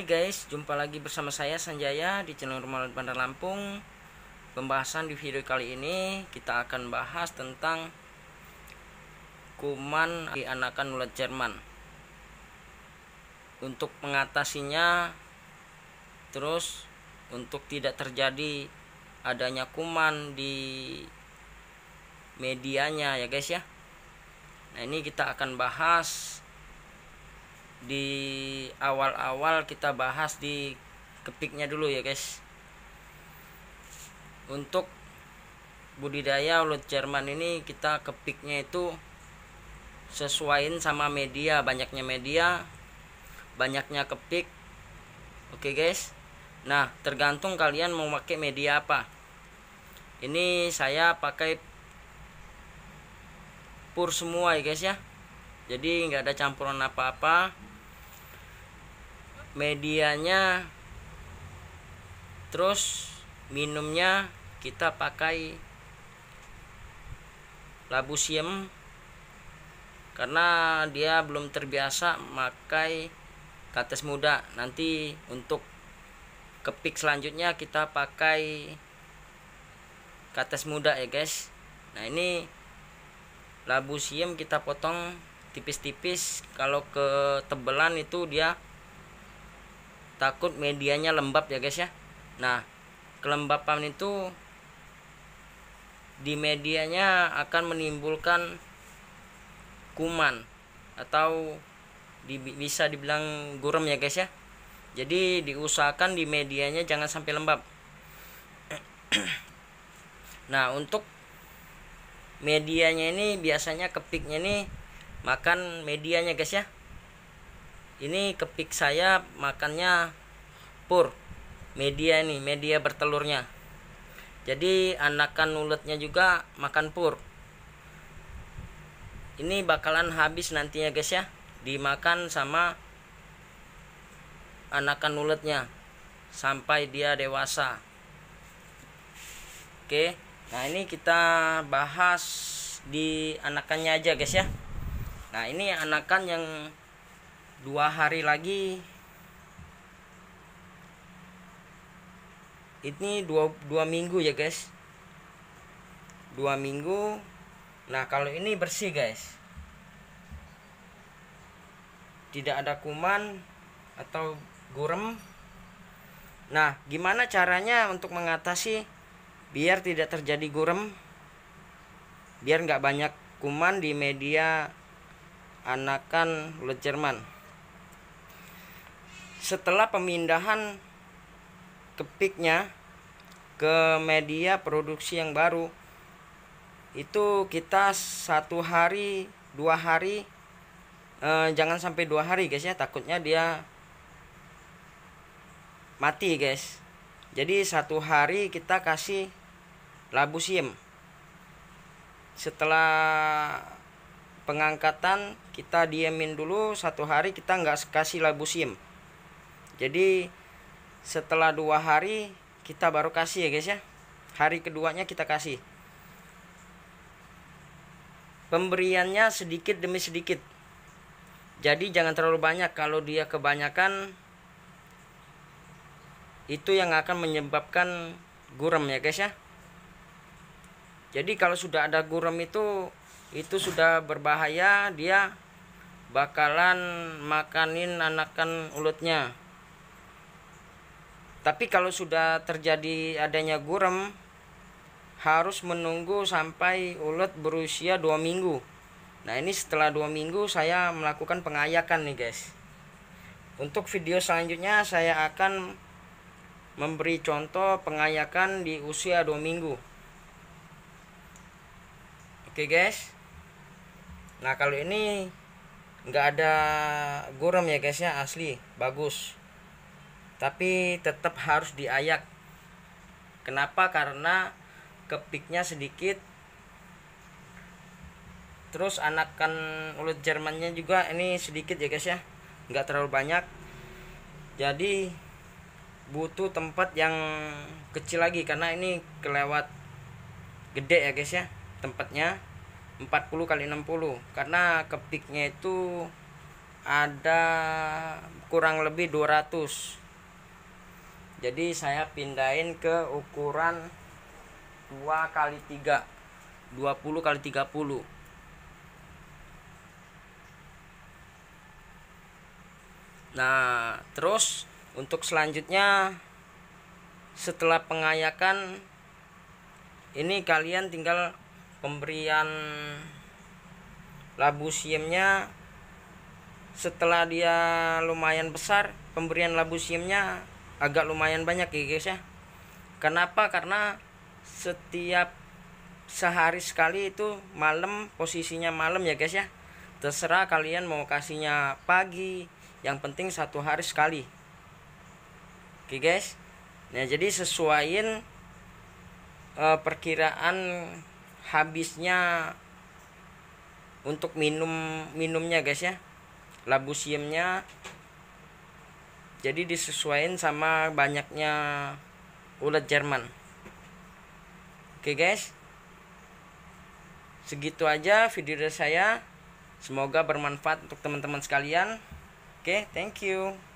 Hai guys, jumpa lagi bersama saya Sanjaya di channel Rumah Bandar Lampung. Pembahasan di video kali ini kita akan bahas tentang kuman di anakan ulat Jerman. Untuk mengatasinya, terus untuk tidak terjadi adanya kuman di medianya ya guys ya. Nah ini kita akan bahas di awal-awal kita bahas di kepiknya dulu ya guys untuk budidaya ulat Jerman ini kita kepiknya itu sesuaiin sama media banyaknya media banyaknya kepik oke okay guys nah tergantung kalian mau pakai media apa ini saya pakai pur semua ya guys ya jadi nggak ada campuran apa-apa medianya terus minumnya kita pakai labu siem karena dia belum terbiasa memakai kates muda nanti untuk kepik selanjutnya kita pakai kates muda ya guys nah ini labu siem kita potong tipis-tipis kalau ketebelan itu dia takut medianya lembab ya guys ya nah kelembapan itu di medianya akan menimbulkan kuman atau di, bisa dibilang gurem ya guys ya jadi diusahakan di medianya jangan sampai lembab nah untuk medianya ini biasanya kepiknya ini makan medianya guys ya ini kepik saya makannya pur media ini media bertelurnya jadi anakan uletnya juga makan pur ini bakalan habis nantinya guys ya dimakan sama anakan uletnya sampai dia dewasa oke nah ini kita bahas di anakannya aja guys ya nah ini anakan yang dua hari lagi ini dua, dua minggu ya guys dua minggu nah kalau ini bersih guys tidak ada kuman atau gurem nah gimana caranya untuk mengatasi biar tidak terjadi gurem biar nggak banyak kuman di media anakan lejerman Jerman setelah pemindahan kepiknya ke media produksi yang baru itu kita satu hari dua hari eh, jangan sampai dua hari guys ya takutnya dia mati guys jadi satu hari kita kasih labu siem setelah pengangkatan kita diemin dulu satu hari kita nggak kasih labu siem jadi setelah dua hari kita baru kasih ya guys ya hari keduanya kita kasih pemberiannya sedikit demi sedikit jadi jangan terlalu banyak kalau dia kebanyakan itu yang akan menyebabkan gurem ya guys ya jadi kalau sudah ada gurem itu itu sudah berbahaya dia bakalan makanin anakan ulutnya tapi kalau sudah terjadi adanya gurem harus menunggu sampai ulat berusia dua minggu. Nah ini setelah dua minggu saya melakukan pengayakan nih guys. Untuk video selanjutnya saya akan memberi contoh pengayakan di usia dua minggu. Oke guys. Nah kalau ini nggak ada gurem ya guys ya asli bagus tapi tetap harus diayak kenapa karena kepiknya sedikit terus anakan ulut Jermannya juga ini sedikit ya guys ya nggak terlalu banyak jadi butuh tempat yang kecil lagi karena ini kelewat gede ya guys ya tempatnya 40 kali 60 karena kepiknya itu ada kurang lebih 200 jadi saya pindahin ke ukuran 2 kali 3 20 kali 30 nah terus untuk selanjutnya setelah pengayakan ini kalian tinggal pemberian labu siemnya setelah dia lumayan besar pemberian labu siemnya agak lumayan banyak ya guys ya kenapa karena setiap sehari sekali itu malam posisinya malam ya guys ya terserah kalian mau kasihnya pagi yang penting satu hari sekali oke guys nah jadi sesuaiin uh, perkiraan habisnya untuk minum minumnya guys ya labu labusiumnya jadi disesuaikan sama banyaknya ulat Jerman oke guys segitu aja video dari saya semoga bermanfaat untuk teman-teman sekalian oke thank you